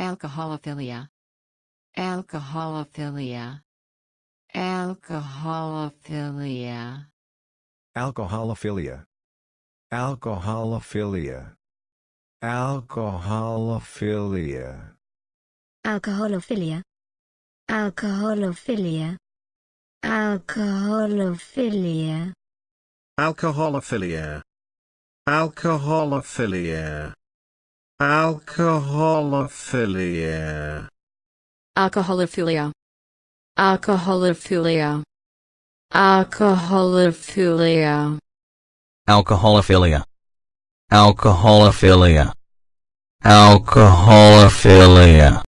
Alcoholophilia. Alcoholophilia. Alcoholophilia. Alcoholophilia. Alcoholophilia. Alcoholophilia. Alcoholophilia. Alcoholophilia. Alcoholophilia. Alcoholophilia. Alcoholophilia. Alcoholophilia. Alcoholophilia. Alcoholophilia. Alcoholophilia. Alcoholophilia. Alcoholophilia. Alcoholophilia.